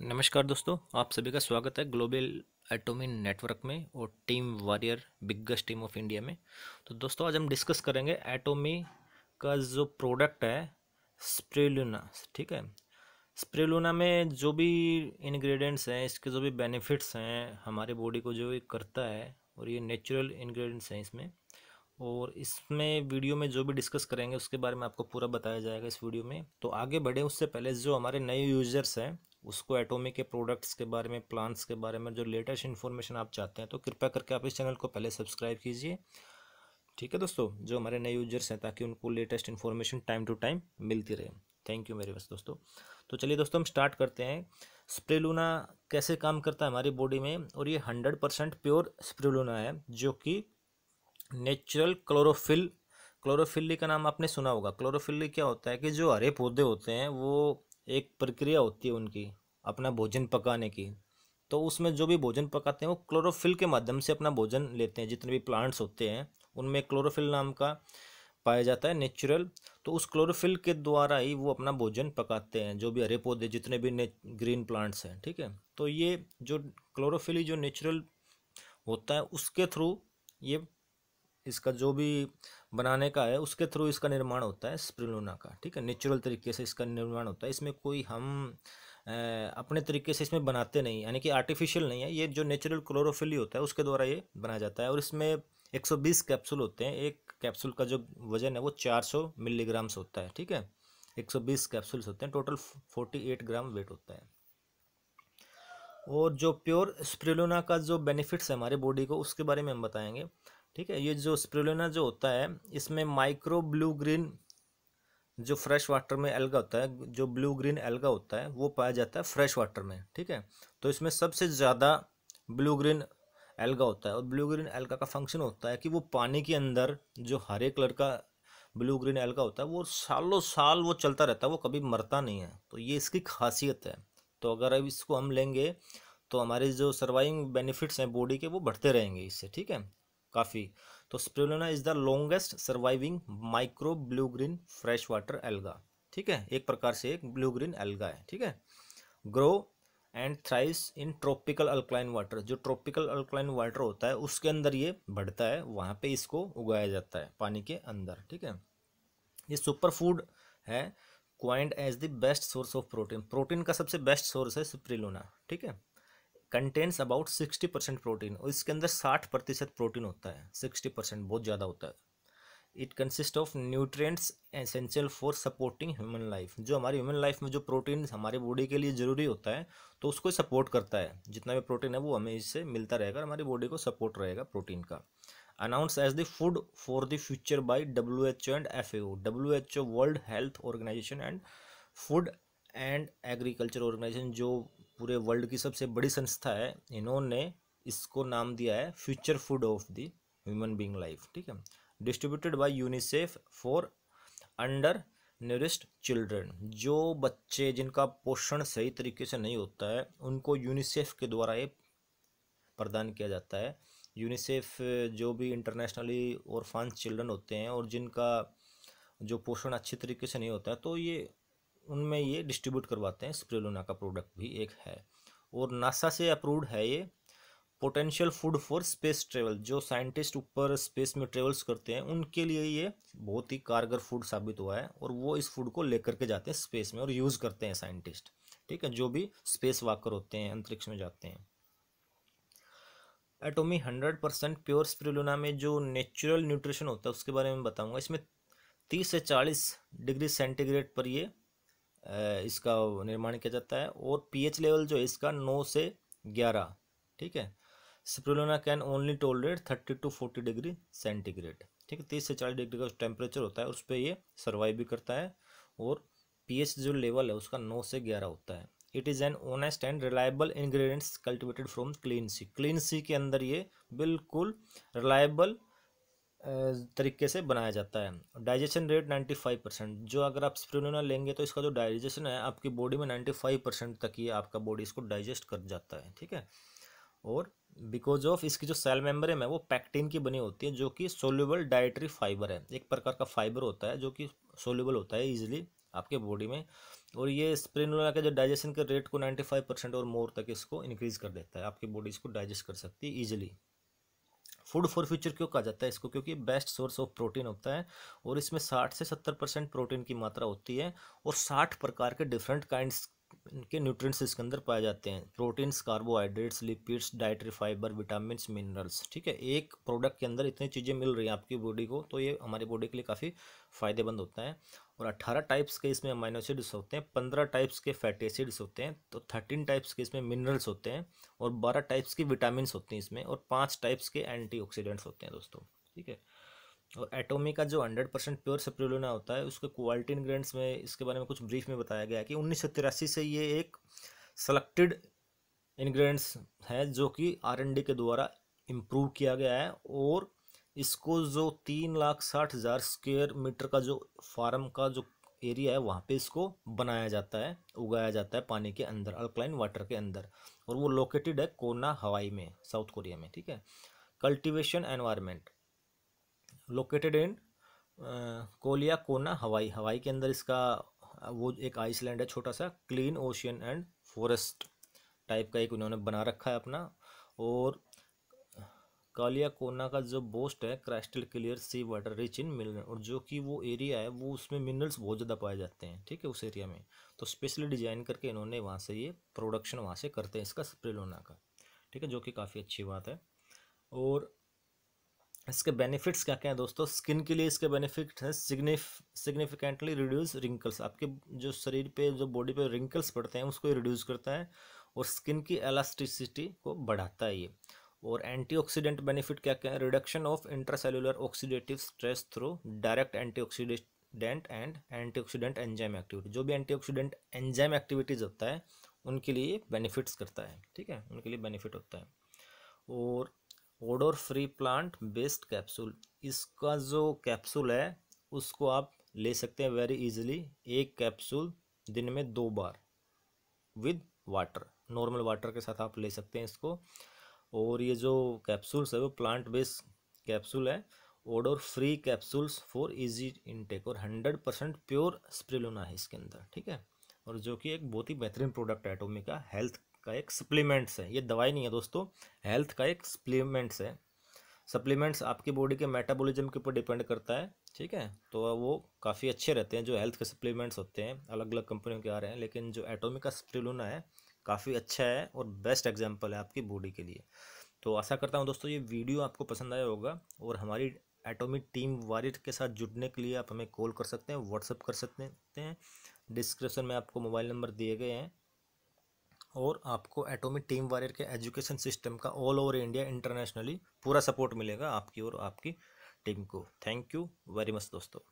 नमस्कार दोस्तों आप सभी का स्वागत है ग्लोबल एटोमी नेटवर्क में और team warrior biggest team of India में तो दोस्तों आज हम डिस्कस करेंगे एटोमी का जो प्रोडक्ट है स्प्रेलूना ठीक है स्प्रेलूना में जो भी इंग्रेडिएंट्स हैं इसके जो भी बेनिफिट्स हैं हमारे बॉडी को जो भी करता है और ये नेचुरल इन्ग्रीडियंट्स हैं इसमें और इसमें वीडियो में जो भी डिस्कस करेंगे उसके बारे में आपको पूरा बताया जाएगा इस वीडियो में तो आगे बढ़े उससे पहले जो हमारे नए यूजर्स हैं उसको एटोमी के प्रोडक्ट्स के बारे में प्लांट्स के बारे में जो लेटेस्ट इन्फॉर्मेशन आप चाहते हैं तो कृपया करके आप इस चैनल को पहले सब्सक्राइब कीजिए ठीक है दोस्तों जो हमारे नए यूजर्स हैं ताकि उनको latest information time to time मिलती रहे थैंक यू वेरी मच दोस्तों तो चलिए दोस्तों हम स्टार्ट करते हैं स्प्रेलूना कैसे काम करता है हमारी बॉडी में और ये हंड्रेड परसेंट प्योर स्प्रेलूना है जो कि नेचुरल क्लोरोफिल क्लोरोफिल्ली का नाम आपने सुना होगा क्लोरोफिल्ली क्या होता है कि जो हरे पौधे होते हैं वो एक प्रक्रिया होती है उनकी अपना भोजन पकाने की तो उसमें जो भी भोजन पकाते हैं वो क्लोरोफिल के माध्यम से अपना भोजन लेते हैं जितने भी प्लांट्स होते हैं उनमें क्लोरोफिल नाम का पाया जाता है नेचुरल तो उस क्लोरोफिल के द्वारा ही वो अपना भोजन पकाते हैं जो भी हरे पौधे जितने भी ग्रीन प्लांट्स हैं ठीक है तो ये जो क्लोरोफिली जो नेचुरल होता है उसके थ्रू ये इसका जो भी बनाने का है उसके थ्रू इसका निर्माण होता है स्प्रिलोना का ठीक है नेचुरल तरीके से इसका निर्माण होता है इसमें कोई हम अपने तरीके से इसमें बनाते नहीं यानी कि आर्टिफिशियल नहीं है ये जो नेचुरल क्लोरोफिली होता है उसके द्वारा ये बनाया जाता है और इसमें 120 कैप्सूल होते हैं एक कैप्सूल का जो वजन है वो 400 मिलीग्राम्स होता है ठीक है 120 कैप्सूल्स होते हैं टोटल 48 ग्राम वेट होता है और जो प्योर स्प्रिलोना का जो बेनिफिट्स है हमारे बॉडी को उसके बारे में हम बताएंगे ठीक है ये जो स्प्रिलोना जो होता है इसमें माइक्रो ब्लू ग्रीन जो फ्रेश वाटर में एल्गा होता है जो ब्लू ग्रीन एल्गा होता है वो पाया जाता है फ्रेश वाटर में ठीक है तो इसमें सबसे ज़्यादा ब्लू ग्रीन एल्गा होता है और ब्लू ग्रीन एल्गा का फंक्शन होता है कि वो पानी के अंदर जो हरे कलर का ब्लू ग्रीन एल्गा होता है वो सालों साल वो चलता रहता है वो कभी मरता नहीं है तो ये इसकी खासियत है तो अगर अब इसको हम लेंगे तो हमारे जो सर्वाइविंग बेनिफिट्स हैं बॉडी के वो बढ़ते रहेंगे इससे ठीक है काफ़ी तो spirulina is the longest surviving micro blue green fresh water alga ठीक है एक प्रकार से एक ब्लू ग्रीन एल्गा है ठीक है grow and thrives in tropical alkaline water जो ट्रॉपिकल अल्कलाइन वाटर होता है उसके अंदर ये बढ़ता है वहाँ पे इसको उगाया जाता है पानी के अंदर ठीक है ये सुपर फूड है quaint as the best source of protein protein का सबसे बेस्ट सोर्स है स्प्रिलोना ठीक है contents about sixty percent protein और इसके अंदर साठ प्रतिशत प्रोटीन होता है सिक्सटी परसेंट बहुत ज़्यादा होता है it consist of nutrients essential for supporting human life जो हमारी ह्यूमन लाइफ में जो प्रोटीन हमारे बॉडी के लिए ज़रूरी होता है तो उसको सपोर्ट करता है जितना भी प्रोटीन है वो हमें इससे मिलता रहेगा हमारी बॉडी को सपोर्ट रहेगा प्रोटीन का announce as the food for the future by W H O and F A W H O world health organisation and food and agriculture organisation जो पूरे वर्ल्ड की सबसे बड़ी संस्था है इन्होंने इसको नाम दिया है future food of the human being life ठीक है distributed by UNICEF for under nourished children जो बच्चे जिनका पोषण सही तरीके से नहीं होता है उनको यूनिसेफ के द्वारा ये प्रदान किया जाता है यूनिसेफ जो भी इंटरनेशनली और फांस चिल्ड्रन होते हैं और जिनका जो पोषण अच्छे तरीके से नहीं होता है तो ये उनमें ये डिस्ट्रीब्यूट करवाते हैं स्प्रेलोना का प्रोडक्ट भी एक है और नासा से अप्रूव्ड है ये potential food for space travel जो साइंटिस्ट ऊपर स्पेस में ट्रेवल्स करते हैं उनके लिए ये बहुत ही कारगर फूड साबित हुआ है और वो इस फूड को लेकर के जाते हैं स्पेस में और यूज़ करते हैं साइंटिस्ट ठीक है जो भी स्पेस वाकर होते हैं अंतरिक्ष में जाते हैं Atomy hundred percent pure spirulina में जो नेचुरल न्यूट्रिशन होता है उसके बारे में बताऊंगा इसमें तीस से चालीस डिग्री सेंटीग्रेड पर ये इसका निर्माण किया जाता है और पीएच लेवल जो है इसका नौ से ग्यारह ठीक है spirulina can only tolerate thirty to forty degree centigrade ठीक है तीस से चालीस डिग्री का टेम्परेचर होता है उस पर ये सर्वाइव भी करता है और पीएच जो लेवल है उसका नौ से ग्यारह होता है it is an honest and reliable ingredients cultivated from clean sea clean sea के अंदर ये बिल्कुल रिलायबल तरीके से बनाया जाता है डाइजेशन रेट 95 परसेंट जो अगर आप स्प्रिनोना लेंगे तो इसका जो डाइजेशन है आपकी बॉडी में 95 परसेंट तक ही आपका बॉडी इसको डाइजेस्ट कर जाता है ठीक है और बिकॉज ऑफ इसकी जो सेल मेम्ब्रेन है वो पैक्टिन की बनी होती है जो कि सोल्यूबल डाइटरी फाइबर है एक प्रकार का फाइबर होता है जो कि सोल्यूबल होता है ईजिली आपके बॉडी में और ये स्प्रिनोला के जो डाइजेशन के रेट को 95 परसेंट और मोर तक इसको इंक्रीज़ कर देता है आपकी बॉडी इसको डाइजेस्ट कर सकती है ईजिली फूड फॉर फ्यूचर क्यों कहा जाता है इसको क्योंकि बेस्ट सोर्स ऑफ प्रोटीन होता है और इसमें 60 से 70 परसेंट प्रोटीन की मात्रा होती है और 60 प्रकार के डिफरेंट काइंड्स इनके न्यूट्रिएंट्स इसके अंदर पाए जाते हैं proteins carbohydrates lipids dietary fibre vitamin minerals ठीक है एक प्रोडक्ट के अंदर इतनी चीज़ें मिल रही हैं आपकी बॉडी को तो ये हमारी बॉडी के लिए काफ़ी फायदेमंद होता है और अट्ठारह टाइप्स के इसमें अमाइनोसिड्स होते हैं पंद्रह टाइप्स के फैटी एसिड्स होते हैं तो थर्टीन टाइप्स के इसमें मिनरल्स होते हैं और बारह टाइप्स की विटामिन होते हैं इसमें और पाँच टाइप्स के एंटीऑक्सीडेंट्स होते हैं दोस्तों ठीक है और एटोमी का जो हंड्रेड परसेंट प्योर सेप्रोलिना होता है उसके क्वालिटी इन्ग्रेंट्स में इसके बारे में कुछ ब्रीफ में बताया गया कि उन्नीस से ये एक सेलेक्टेड इन्ग्रेंट्स है जो कि आर के द्वारा इम्प्रूव किया गया है और इसको जो तीन लाख साठ हज़ार स्क्वेयर मीटर का जो फार्म का जो एरिया है वहाँ पे इसको बनाया जाता है उगाया जाता है पानी के अंदर अल्कलाइन वाटर के अंदर और वो लोकेटेड है कोना हवाई में साउथ कोरिया में ठीक है cultivation environment located in Kailua Kona Hawaii हवाई के अंदर इसका uh, वो एक आइसलैंड है छोटा सा clean ocean and forest type का एक उन्होंने बना रखा है अपना और कालिया कोना का जो बोस्ट है crystal clear sea water rich in mineral और जो कि वो एरिया है वो उसमें मिनरल्स बहुत ज़्यादा पाए जाते हैं ठीक है उस एरिया में तो स्पेशली डिजाइन करके इन्होंने वहाँ से ये प्रोडक्शन वहाँ से करते हैं इसका स्प्रेलोना का ठीक है जो कि काफ़ी अच्छी बात है और इसके बेनिफिट्स क्या क्या हैं दोस्तों स्किन के लिए इसके बेनिफिट हैं सिग्निफ सिग्निफिकेंटली रिड्यूस रिंकल्स आपके जो शरीर पे जो बॉडी पे रिंकल्स पड़ते हैं उसको रिड्यूस करता है और स्किन की एलास्टिसिटी को बढ़ाता है ये और एंटीऑक्सीडेंट बेनिफिट क्या क्या है reduction of intracellular oxidative stress through direct antioxidant and antioxidant enzyme activity जो भी एंटीऑक्सीडेंट एंजाइम एक्टिविटीज होता है उनके लिए बेनिफिट्स करता है ठीक है उनके लिए बेनिफिट होता है और odour free plant based capsule इसका जो कैप्सूल है उसको आप ले सकते हैं वेरी इजीली एक कैप्सूल दिन में दो बार विद वाटर नॉर्मल वाटर के साथ आप ले सकते हैं इसको और ये जो कैप्सूल्स है वो प्लांट बेस्ड कैप्सूल है odour free capsules for easy intake और हंड्रेड परसेंट प्योर स्प्रिलोना है इसके अंदर ठीक है और जो कि एक बहुत ही बेहतरीन प्रोडक्ट है एटोमी का हेल्थ का एक सप्लीमेंट्स है ये दवाई नहीं है दोस्तों हेल्थ का एक सप्लीमेंट्स है सप्लीमेंट्स आपकी बॉडी के मेटाबॉलिज्म के ऊपर डिपेंड करता है ठीक है तो वो काफ़ी अच्छे रहते हैं जो हेल्थ के सप्लीमेंट्स होते हैं अलग अलग कंपनियों के आ रहे हैं लेकिन जो एटोमिका स्प्रिलूना है काफ़ी अच्छा है और बेस्ट एग्जाम्पल है आपकी बॉडी के लिए तो आशा करता हूँ दोस्तों ये वीडियो आपको पसंद आया होगा और हमारी एटोमिक टीम वारिट के साथ जुड़ने के लिए आप हमें कॉल कर सकते हैं व्हाट्सअप कर सकते हैं डिस्क्रिप्शन में आपको मोबाइल नंबर दिए गए हैं और आपको एटोमिक टीम वारियर के एजुकेशन सिस्टम का ऑल ओवर इंडिया इंटरनेशनली पूरा सपोर्ट मिलेगा आपकी और आपकी टीम को थैंक यू वेरी मच दोस्तों